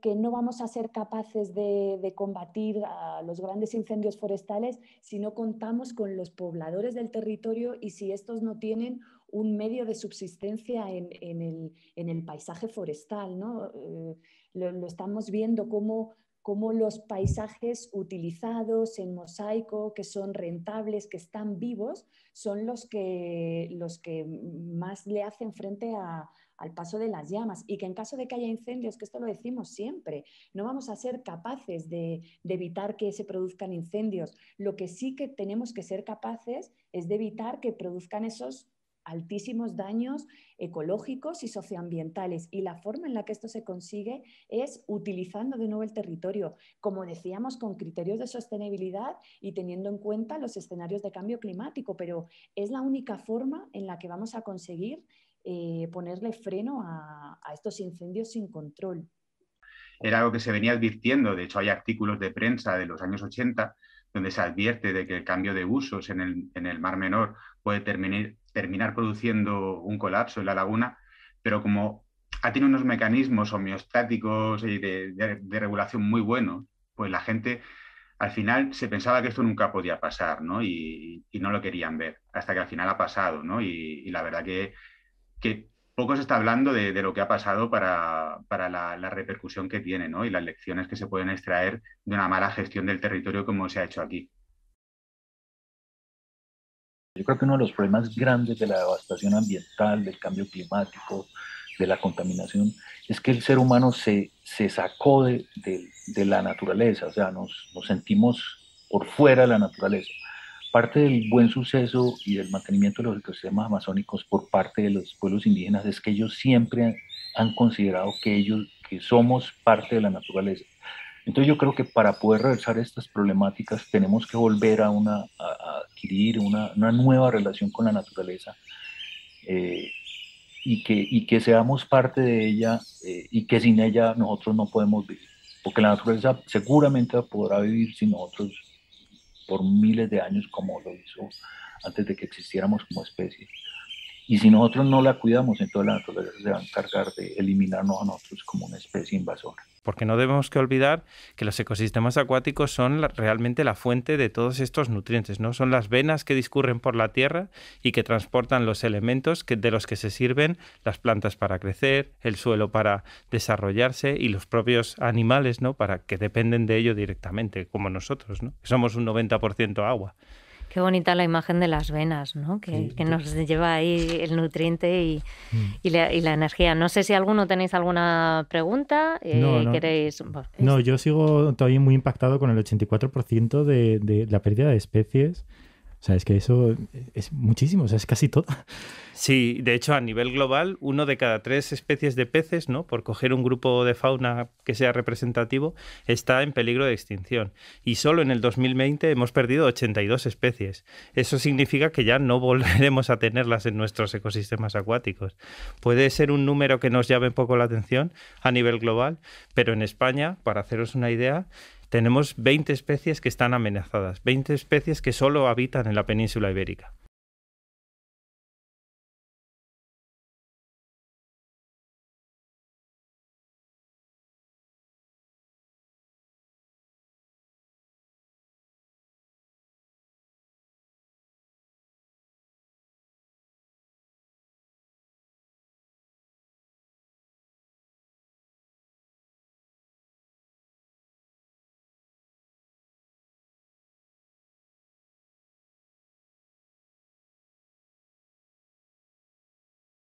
que no vamos a ser capaces de, combatir a los grandes incendios forestales si no contamos con los pobladores del territorio y si estos no tienen un medio de subsistencia en, el, paisaje forestal. ¿no? Eh, lo, lo, estamos viendo como cómo los paisajes utilizados en mosaico, que son rentables, que están vivos, son los que, los que más le hacen frente al paso de las llamas y que en caso de que haya incendios, que esto lo decimos siempre, no vamos a ser capaces de, de, evitar que se produzcan incendios. Lo que sí que tenemos que ser capaces es de evitar que produzcan esos altísimos daños ecológicos y socioambientales. Y la forma en la que esto se consigue es utilizando de nuevo el territorio, como decíamos, con criterios de sostenibilidad y teniendo en cuenta los escenarios de cambio climático, pero es la única forma en la que vamos a conseguir eh, ponerle freno a estos incendios sin control era algo que se venía advirtiendo. De hecho, hay artículos de prensa de los años 80 donde se advierte de que el cambio de usos en el, Mar Menor puede terminar, produciendo un colapso en la laguna, pero como ha tenido unos mecanismos homeostáticos y de, regulación muy buenos, pues la gente al final se pensaba que esto nunca podía pasar, ¿no? Y, no lo querían ver, hasta que al final ha pasado, ¿no? Y, la verdad que, que poco se está hablando de, lo que ha pasado para, la, repercusión que tiene ¿no? y las lecciones que se pueden extraer de una mala gestión del territorio como se ha hecho aquí. Yo creo que uno de los problemas grandes de la devastación ambiental, del cambio climático, de la contaminación, es que el ser humano se, sacó de, la naturaleza, o sea, nos sentimos por fuera de la naturaleza. Parte del buen suceso y del mantenimiento de los ecosistemas amazónicos por parte de los pueblos indígenas es que ellos siempre han, considerado que ellos que somos parte de la naturaleza. Entonces yo creo que para poder reversar estas problemáticas tenemos que volver a, una, adquirir una, nueva relación con la naturaleza eh, y, que, que seamos parte de ella eh, y que sin ella nosotros no podemos vivir, porque la naturaleza seguramente podrá vivir sin nosotros por miles de años como lo hizo antes de que existiéramos como especie. Y si nosotros no la cuidamos, entonces la naturaleza se va a encargar de eliminarnos a nosotros como una especie invasora porque no debemos que olvidar que los ecosistemas acuáticos son realmente la fuente de todos estos nutrientes, ¿no? Son las venas que discurren por la tierra y que transportan los elementos que, de los que se sirven las plantas para crecer, el suelo para desarrollarse y los propios animales, ¿no? Para que dependen de ello directamente, como nosotros, ¿no? Somos un 90% agua. Qué bonita la imagen de las venas, ¿no? Que, nos lleva ahí el nutriente mm. y, la, energía. No sé si alguno tenéis alguna pregunta. Eh, no, yo sigo todavía muy impactado con el 84% de, de la pérdida de especies o sea, es que eso es muchísimo, o sea, es casi todo. Sí, de hecho, a nivel global, uno de cada tres especies de peces, ¿no? Por coger un grupo de fauna que sea representativo, está en peligro de extinción. Y solo en el 2020 hemos perdido 82 especies. Eso significa que ya no volveremos a tenerlas en nuestros ecosistemas acuáticos. Puede ser un número que nos llame un poco la atención a nivel global, pero en España, para haceros una idea, tenemos 20 especies que están amenazadas, 20 especies que solo habitan en la península ibérica.